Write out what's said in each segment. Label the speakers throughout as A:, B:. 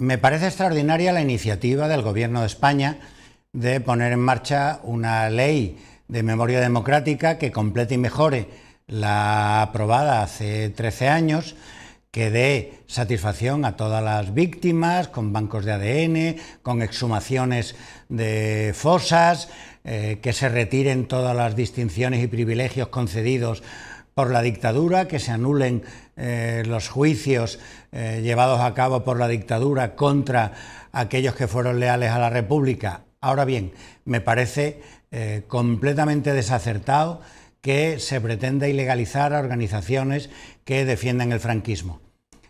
A: Me parece extraordinaria la iniciativa del Gobierno de España de poner en marcha una ley de memoria democrática que complete y mejore la aprobada hace 13 años, que dé satisfacción a todas las víctimas con bancos de ADN, con exhumaciones de fosas, eh, que se retiren todas las distinciones y privilegios concedidos por la dictadura, que se anulen eh, los juicios eh, llevados a cabo por la dictadura contra aquellos que fueron leales a la República. Ahora bien, me parece eh, completamente desacertado que se pretenda ilegalizar a organizaciones que defienden el franquismo.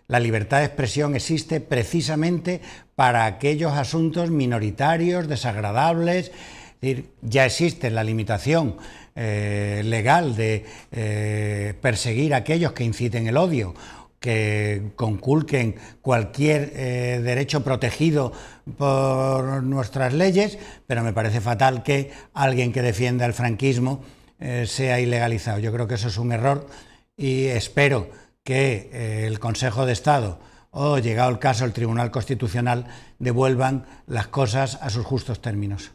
A: La libertad de expresión existe precisamente para aquellos asuntos minoritarios, desagradables, ya existe la limitación eh, legal de eh, perseguir a aquellos que inciten el odio que conculquen cualquier eh, derecho protegido por nuestras leyes, pero me parece fatal que alguien que defienda el franquismo sea ilegalizado. Yo creo que eso es un error y espero que el Consejo de Estado o, llegado el caso, el Tribunal Constitucional devuelvan las cosas a sus justos términos.